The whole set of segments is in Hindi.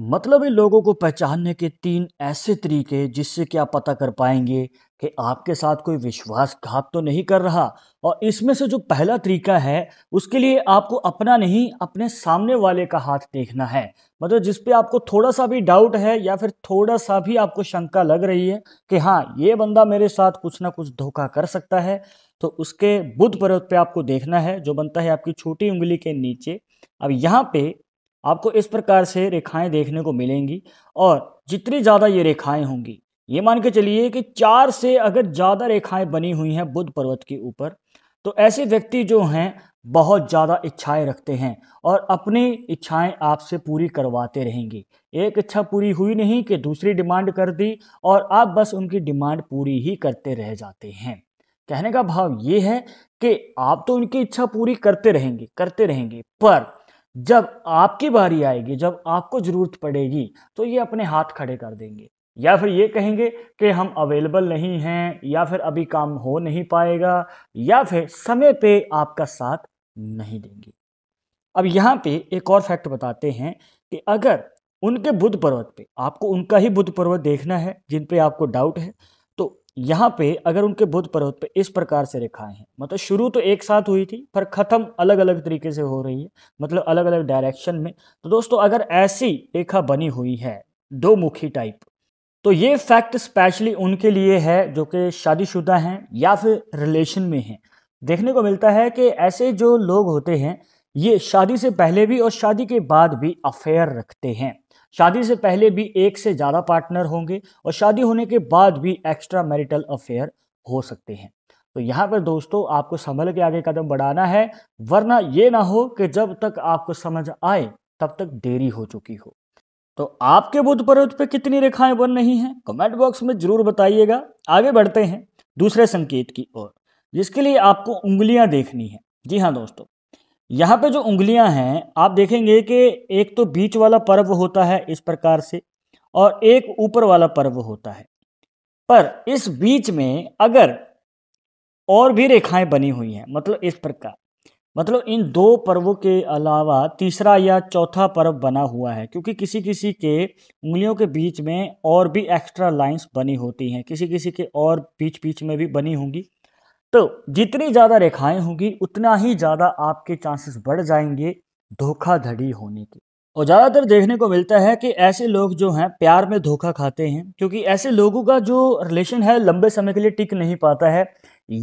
मतलब है लोगों को पहचानने के तीन ऐसे तरीके जिससे कि आप पता कर पाएंगे कि आपके साथ कोई विश्वासघात तो नहीं कर रहा और इसमें से जो पहला तरीका है उसके लिए आपको अपना नहीं अपने सामने वाले का हाथ देखना है मतलब जिस पे आपको थोड़ा सा भी डाउट है या फिर थोड़ा सा भी आपको शंका लग रही है कि हाँ ये बंदा मेरे साथ कुछ ना कुछ धोखा कर सकता है तो उसके बुध पर्वत पे आपको देखना है जो बनता है आपकी छोटी उंगली के नीचे अब यहाँ पे आपको इस प्रकार से रेखाएं देखने को मिलेंगी और जितनी ज़्यादा ये रेखाएं होंगी ये मान के चलिए कि चार से अगर ज़्यादा रेखाएं बनी हुई हैं बुद्ध पर्वत के ऊपर तो ऐसे व्यक्ति जो हैं बहुत ज़्यादा इच्छाएं रखते हैं और अपनी इच्छाएं आपसे पूरी करवाते रहेंगे एक इच्छा पूरी हुई नहीं कि दूसरी डिमांड कर दी और आप बस उनकी डिमांड पूरी ही करते रह जाते हैं कहने का भाव ये है कि आप तो उनकी इच्छा पूरी करते रहेंगे करते रहेंगे पर जब आपकी बारी आएगी जब आपको ज़रूरत पड़ेगी तो ये अपने हाथ खड़े कर देंगे या फिर ये कहेंगे कि हम अवेलेबल नहीं हैं या फिर अभी काम हो नहीं पाएगा या फिर समय पे आपका साथ नहीं देंगे अब यहाँ पे एक और फैक्ट बताते हैं कि अगर उनके बुद्ध पर्वत पे आपको उनका ही बुद्ध पर्वत देखना है जिन पे आपको डाउट है यहाँ पे अगर उनके बुध पर्वत पे इस प्रकार से रेखाएं हैं मतलब शुरू तो एक साथ हुई थी पर ख़त्म अलग अलग तरीके से हो रही है मतलब अलग अलग डायरेक्शन में तो दोस्तों अगर ऐसी रेखा बनी हुई है दो मुखी टाइप तो ये फैक्ट स्पेशली उनके लिए है जो कि शादीशुदा हैं या फिर रिलेशन में हैं देखने को मिलता है कि ऐसे जो लोग होते हैं ये शादी से पहले भी और शादी के बाद भी अफेयर रखते हैं शादी से पहले भी एक से ज़्यादा पार्टनर होंगे और शादी होने के बाद भी एक्स्ट्रा मैरिटल अफेयर हो सकते हैं तो यहाँ पर दोस्तों आपको संभल के आगे कदम बढ़ाना है वरना ये ना हो कि जब तक आपको समझ आए तब तक देरी हो चुकी हो तो आपके बुद्ध पर्वत पे कितनी रेखाएं बन रही हैं कमेंट बॉक्स में जरूर बताइएगा आगे बढ़ते हैं दूसरे संकेत की ओर जिसके लिए आपको उंगलियां देखनी है जी हाँ दोस्तों यहाँ पे जो उंगलियां हैं आप देखेंगे कि एक तो बीच वाला पर्व होता है इस प्रकार से और एक ऊपर वाला पर्व होता है पर इस बीच में अगर और भी रेखाएं बनी हुई हैं मतलब इस प्रकार मतलब इन दो पर्वों के अलावा तीसरा या चौथा पर्व बना हुआ है क्योंकि किसी किसी के उंगलियों के बीच में और भी एक्स्ट्रा लाइंस बनी होती हैं किसी किसी के और बीच बीच में भी बनी होंगी तो जितनी ज़्यादा रेखाएं होंगी उतना ही ज़्यादा आपके चांसेस बढ़ जाएंगे धोखाधड़ी होने के और ज़्यादातर देखने को मिलता है कि ऐसे लोग जो हैं प्यार में धोखा खाते हैं क्योंकि ऐसे लोगों का जो रिलेशन है लंबे समय के लिए टिक नहीं पाता है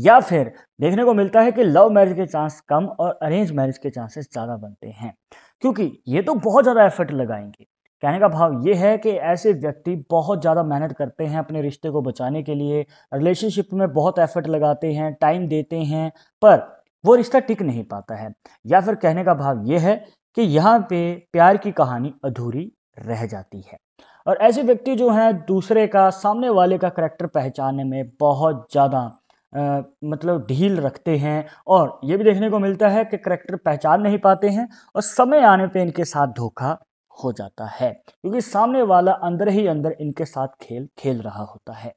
या फिर देखने को मिलता है कि लव मैरिज के चांस कम और अरेंज मैरिज के चांसेस ज़्यादा बनते हैं क्योंकि ये तो बहुत ज़्यादा एफर्ट लगाएंगे कहने का भाव ये है कि ऐसे व्यक्ति बहुत ज़्यादा मेहनत करते हैं अपने रिश्ते को बचाने के लिए रिलेशनशिप में बहुत एफर्ट लगाते हैं टाइम देते हैं पर वो रिश्ता टिक नहीं पाता है या फिर कहने का भाव ये है कि यहाँ पे प्यार की कहानी अधूरी रह जाती है और ऐसे व्यक्ति जो हैं दूसरे का सामने वाले का करेक्टर पहचानने में बहुत ज़्यादा मतलब ढील रखते हैं और ये भी देखने को मिलता है कि करैक्टर पहचान नहीं पाते हैं और समय आने पे इनके साथ धोखा हो जाता है क्योंकि सामने वाला अंदर ही अंदर इनके साथ खेल खेल रहा होता है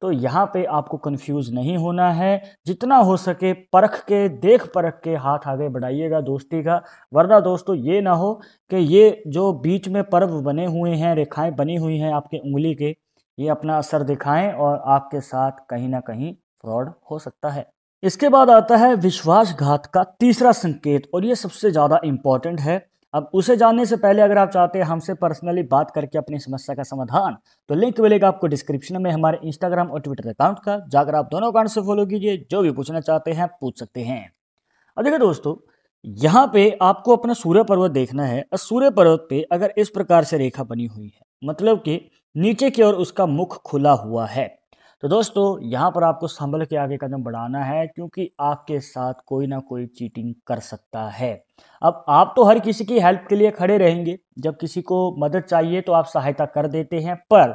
तो यहाँ पे आपको कंफ्यूज नहीं होना है जितना हो सके परख के देख परख के हाथ आगे बढ़ाइएगा दोस्ती का वरना दोस्तों ये ना हो कि ये जो बीच में पर्व बने हुए हैं रेखाएं बनी हुई हैं आपके उंगली के ये अपना असर दिखाएं और आपके साथ कहीं ना कहीं फ्रॉड हो सकता है इसके बाद आता है विश्वासघात का तीसरा संकेत और ये सबसे ज़्यादा इम्पॉर्टेंट है अब उसे जानने से पहले अगर आप चाहते हैं हमसे पर्सनली बात करके अपनी समस्या का समाधान तो लिंक मिलेगा आपको डिस्क्रिप्शन में हमारे इंस्टाग्राम और ट्विटर अकाउंट का जाकर आप दोनों अकाउंट से फॉलो कीजिए जो भी पूछना चाहते हैं पूछ सकते हैं अब देखिए दोस्तों यहाँ पे आपको अपना सूर्य पर्वत देखना है और सूर्य पर्वत पे अगर इस प्रकार से रेखा बनी हुई है मतलब कि नीचे की ओर उसका मुख खुला हुआ है तो दोस्तों यहाँ पर आपको संभल के आगे कदम बढ़ाना है क्योंकि आपके साथ कोई ना कोई चीटिंग कर सकता है अब आप तो हर किसी की हेल्प के लिए खड़े रहेंगे जब किसी को मदद चाहिए तो आप सहायता कर देते हैं पर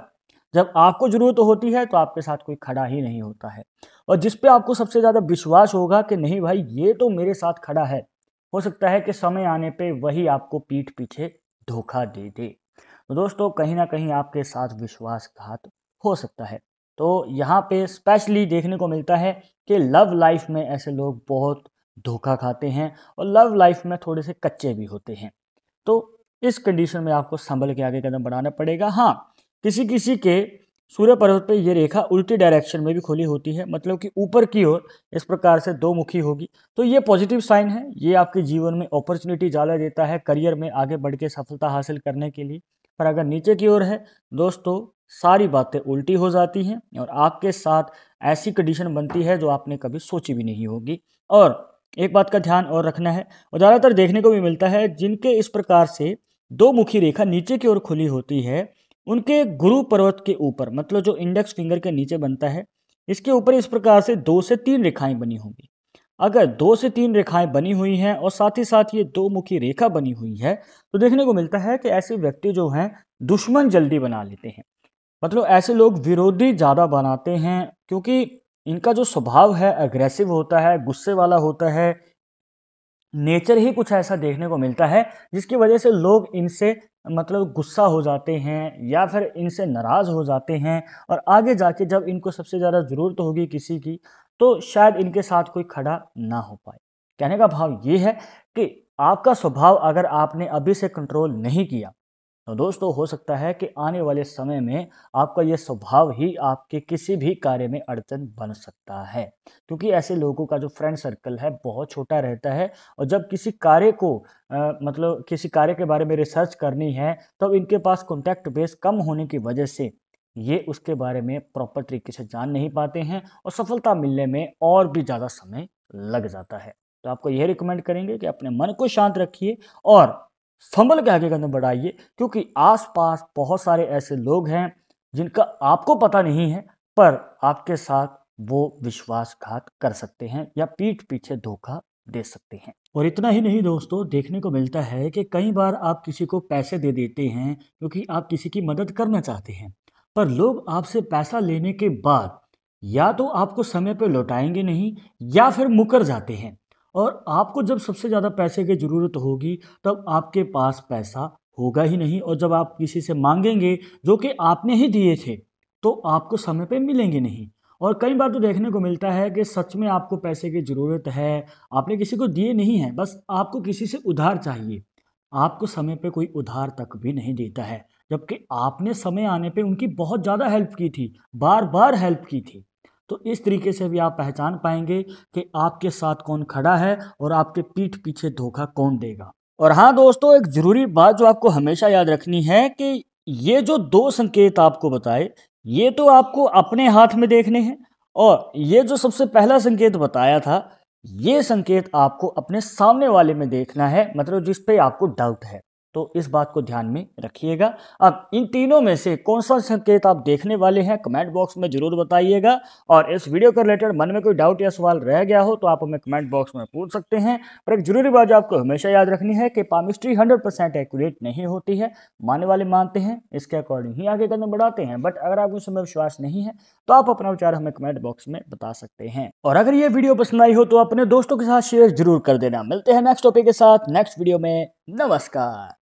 जब आपको ज़रूरत होती है तो आपके साथ कोई खड़ा ही नहीं होता है और जिस पे आपको सबसे ज़्यादा विश्वास होगा कि नहीं भाई ये तो मेरे साथ खड़ा है हो सकता है कि समय आने पर वही आपको पीठ पीछे धोखा दे दे तो दोस्तों कहीं ना कहीं आपके साथ विश्वासघात हो सकता है तो यहाँ पे स्पेशली देखने को मिलता है कि लव लाइफ में ऐसे लोग बहुत धोखा खाते हैं और लव लाइफ में थोड़े से कच्चे भी होते हैं तो इस कंडीशन में आपको संभल के आगे कदम बढ़ाना पड़ेगा हाँ किसी किसी के सूर्य पर्वत पर ये रेखा उल्टी डायरेक्शन में भी खुली होती है मतलब कि ऊपर की ओर इस प्रकार से दो मुखी होगी तो ये पॉजिटिव साइन है ये आपके जीवन में अपॉर्चुनिटी ज़्यादा देता है करियर में आगे बढ़ के सफलता हासिल करने के लिए पर अगर नीचे की ओर है दोस्तों सारी बातें उल्टी हो जाती हैं और आपके साथ ऐसी कंडीशन बनती है जो आपने कभी सोची भी नहीं होगी और एक बात का ध्यान और रखना है और ज़्यादातर देखने को भी मिलता है जिनके इस प्रकार से दो मुखी रेखा नीचे की ओर खुली होती है उनके गुरु पर्वत के ऊपर मतलब जो इंडेक्स फिंगर के नीचे बनता है इसके ऊपर इस प्रकार से दो से तीन रेखाएं बनी होंगी अगर दो से तीन रेखाएं बनी हुई हैं और साथ ही साथ ये दो मुखी रेखा बनी हुई है तो देखने को मिलता है कि ऐसे व्यक्ति जो हैं दुश्मन जल्दी बना लेते हैं मतलब ऐसे लोग विरोधी ज़्यादा बनाते हैं क्योंकि इनका जो स्वभाव है अग्रेसिव होता है गुस्से वाला होता है नेचर ही कुछ ऐसा देखने को मिलता है जिसकी वजह से लोग इनसे मतलब गुस्सा हो जाते हैं या फिर इनसे नाराज़ हो जाते हैं और आगे जाके जब इनको सबसे ज़्यादा ज़रूरत होगी किसी की तो शायद इनके साथ कोई खड़ा ना हो पाए कहने का भाव ये है कि आपका स्वभाव अगर आपने अभी से कंट्रोल नहीं किया तो दोस्तों हो सकता है कि आने वाले समय में आपका ये स्वभाव ही आपके किसी भी कार्य में अड़चन बन सकता है क्योंकि ऐसे लोगों का जो फ्रेंड सर्कल है बहुत छोटा रहता है और जब किसी कार्य को आ, मतलब किसी कार्य के बारे में रिसर्च करनी है तो इनके पास कॉन्टैक्ट बेस कम होने की वजह से ये उसके बारे में प्रॉपर तरीके से जान नहीं पाते हैं और सफलता मिलने में और भी ज़्यादा समय लग जाता है तो आपको यह रिकमेंड करेंगे कि अपने मन को शांत रखिए और संभल के आगे कदम बढ़ाइए क्योंकि आसपास बहुत सारे ऐसे लोग हैं जिनका आपको पता नहीं है पर आपके साथ वो विश्वासघात कर सकते हैं या पीठ पीछे धोखा दे सकते हैं और इतना ही नहीं दोस्तों देखने को मिलता है कि कई बार आप किसी को पैसे दे देते हैं क्योंकि आप किसी की मदद करना चाहते हैं पर लोग आपसे पैसा लेने के बाद या तो आपको समय पर लौटाएंगे नहीं या फिर मुकर जाते हैं और आपको जब सबसे ज़्यादा पैसे की ज़रूरत होगी तब आपके पास पैसा होगा ही नहीं और जब आप किसी से मांगेंगे जो कि आपने ही दिए थे तो आपको समय पे मिलेंगे नहीं और कई बार तो देखने को मिलता है कि सच में आपको पैसे की ज़रूरत है आपने किसी को दिए नहीं है बस आपको किसी से उधार चाहिए आपको समय पे कोई उधार तक भी नहीं देता है जबकि आपने समय आने पे उनकी बहुत ज़्यादा हेल्प की थी बार बार हेल्प की थी तो इस तरीके से भी आप पहचान पाएंगे कि आपके साथ कौन खड़ा है और आपके पीठ पीछे धोखा कौन देगा और हाँ दोस्तों एक ज़रूरी बात जो आपको हमेशा याद रखनी है कि ये जो दो संकेत आपको बताए ये तो आपको अपने हाथ में देखने हैं और ये जो सबसे पहला संकेत बताया था ये संकेत आपको अपने सामने वाले में देखना है मतलब जिस पे आपको डाउट है तो इस बात को ध्यान में रखिएगा अब इन तीनों में से कौन सा संकेत आप देखने वाले हैं कमेंट बॉक्स में जरूर बताइएगा और इस वीडियो के रिलेटेड मन में कोई डाउट या सवाल रह गया हो तो आप हमें कमेंट बॉक्स में पूछ सकते हैं पर एक जरूरी बात आपको हमेशा याद रखनी है कि पामिस्ट्री हंड्रेड परसेंट एक्यूरेट नहीं होती है मानने वाले मानते हैं इसके अकॉर्डिंग ही आगे कदम बढ़ाते हैं बट अगर आपको इसमें विश्वास नहीं है तो आप अपना विचार हमें कमेंट बॉक्स में बता सकते हैं और अगर ये वीडियो पसंद आई हो तो अपने दोस्तों के साथ शेयर जरूर कर देना मिलते हैं नेक्स्ट टॉपिक के साथ नेक्स्ट वीडियो में नमस्कार